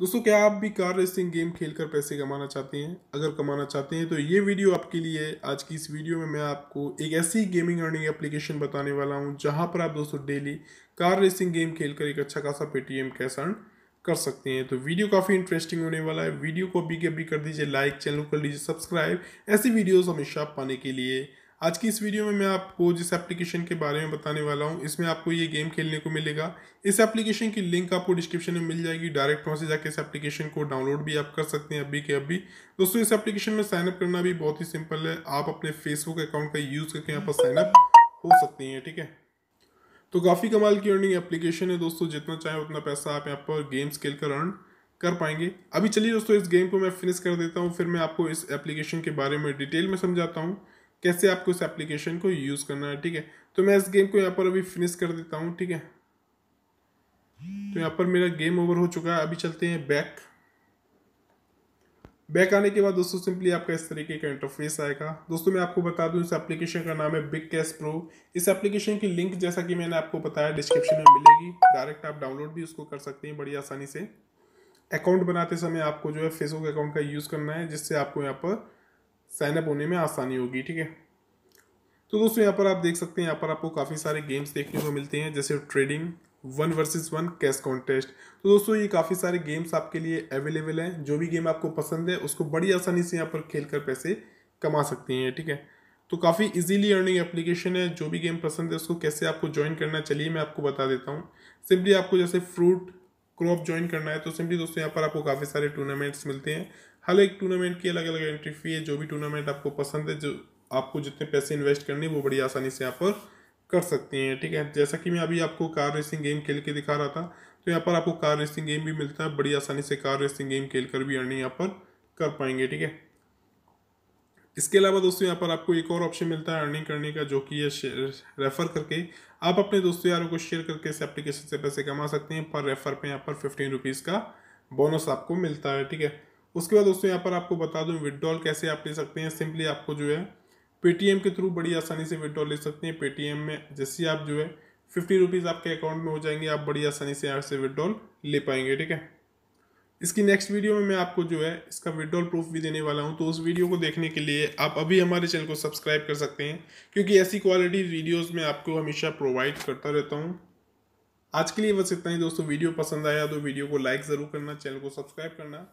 दोस्तों क्या आप भी कार रेसिंग गेम खेलकर पैसे कमाना चाहते हैं अगर कमाना चाहते हैं तो ये वीडियो आपके लिए है आज की इस वीडियो में मैं आपको एक ऐसी गेमिंग अर्निंग एप्लीकेशन बताने वाला हूं जहां पर आप दोस्तों डेली कार रेसिंग गेम खेलकर एक अच्छा खासा पेटीएम कैश अर्न कर सकते हैं तो वीडियो काफ़ी इंटरेस्टिंग होने वाला है वीडियो को अभी के अभी कर दीजिए लाइक चैनल कर लीजिए सब्सक्राइब ऐसी वीडियोज़ हमेशा पाने के लिए आज की इस वीडियो में मैं आपको जिस एप्लीकेशन के बारे में बताने वाला हूँ इसमें आपको ये गेम खेलने को मिलेगा इस एप्लीकेशन की लिंक आपको डिस्क्रिप्शन में मिल जाएगी डायरेक्ट वहाँ से जाकर इस एप्लीकेशन को डाउनलोड भी आप कर सकते हैं अभी के अभी दोस्तों इस एप्लीकेशन में साइनअप करना भी बहुत ही सिंपल है आप अपने फेसबुक अकाउंट का यूज़ करके यहाँ पर साइनअप हो सकती हैं ठीक है तो काफ़ी कमाल की अर्निंग एप्लीकेशन है दोस्तों जितना चाहे उतना पैसा आप यहाँ पर गेम्स खेल कर अर्न कर पाएंगे अभी चलिए दोस्तों इस गेम को मैं फिनिश कर देता हूँ फिर मैं आपको इस एप्लीकेशन के बारे में डिटेल में समझाता हूँ कैसे आपको इस एप्लीकेशन को यूज़ करना है ठीक है तो मैं इस गेम को यहाँ पर अभी फिनिश कर देता हूँ ठीक है तो यहाँ पर मेरा गेम ओवर हो चुका है अभी चलते हैं बैक बैक आने के बाद दोस्तों सिंपली आपका इस तरीके का इंटरफेस आएगा दोस्तों मैं आपको बता दूं इस एप्लीकेशन का नाम है बिग कैश प्रो इस एप्लीकेशन की लिंक जैसा कि मैंने आपको बताया डिस्क्रिप्शन में मिलेगी डायरेक्ट आप डाउनलोड भी उसको कर सकते हैं बड़ी आसानी से अकाउंट बनाते समय आपको जो है फेसबुक अकाउंट का यूज़ करना है जिससे आपको यहाँ पर साइनअप होने में आसानी होगी ठीक है तो दोस्तों यहाँ पर आप देख सकते हैं यहाँ पर आपको काफ़ी सारे गेम्स देखने को मिलते हैं जैसे trading one versus one cash contest तो दोस्तों ये काफ़ी सारे गेम्स आपके लिए अवेलेबल हैं जो भी गेम आपको पसंद है उसको बड़ी आसानी से यहाँ पर खेल कर पैसे कमा सकते हैं ठीक है तो काफ़ी इजीली अर्निंग एप्लीकेशन है जो भी गेम पसंद है उसको कैसे आपको ज्वाइन करना चलिए मैं आपको बता देता हूँ सिंपली आपको जैसे फ्रूट क्रॉप ज्वाइन करना है तो सिंपली दोस्तों यहाँ पर आपको काफ़ी सारे टूर्नामेंट्स मिलते हैं हर एक टूर्नामेंट की अलग अलग एंट्री फी है जो भी टूर्नामेंट आपको पसंद है जो आपको जितने पैसे इन्वेस्ट करने वो बड़ी आसानी से यहाँ पर कर सकते हैं ठीक है जैसा कि मैं अभी आपको कार रेसिंग गेम खेल के दिखा रहा था तो यहाँ पर आपको कार रेसिंग गेम भी मिलता है बड़ी आसानी से कार रेसिंग गेम खेल कर भी अर्निंग यहाँ पर कर पाएंगे ठीक है इसके अलावा दोस्तों यहाँ पर आपको एक और ऑप्शन मिलता है अर्निंग करने का जो कि है रेफर करके आप अपने दोस्तों यारों को शेयर करके इस एप्लीकेशन से पैसे कमा सकते हैं पर रेफर पे यहाँ पर फिफ्टीन रुपीज़ का बोनस आपको मिलता है ठीक है उसके बाद दोस्तों यहाँ पर आपको बता दूँ विदड्रॉल कैसे आप ले सकते हैं सिंपली आपको जो है पेटीएम के थ्रू बड़ी आसानी से विदड्रॉल ले सकते हैं पेटीएम में जैसे आप जो है फिफ्टी रुपीज़ आपके अकाउंट में हो जाएंगे आप बड़ी आसानी से यहाँ से विदड्रॉल ले पाएंगे ठीक है इसकी नेक्स्ट वीडियो में मैं आपको जो है इसका विदड्रॉल प्रूफ भी देने वाला हूँ तो उस वीडियो को देखने के लिए आप अभी हमारे चैनल को सब्सक्राइब कर सकते हैं क्योंकि ऐसी क्वालिटी वीडियोज मैं आपको हमेशा प्रोवाइड करता रहता हूँ आज के लिए बस इतना ही दोस्तों वीडियो पसंद आया तो वीडियो को लाइक ज़रूर करना चैनल को सब्सक्राइब करना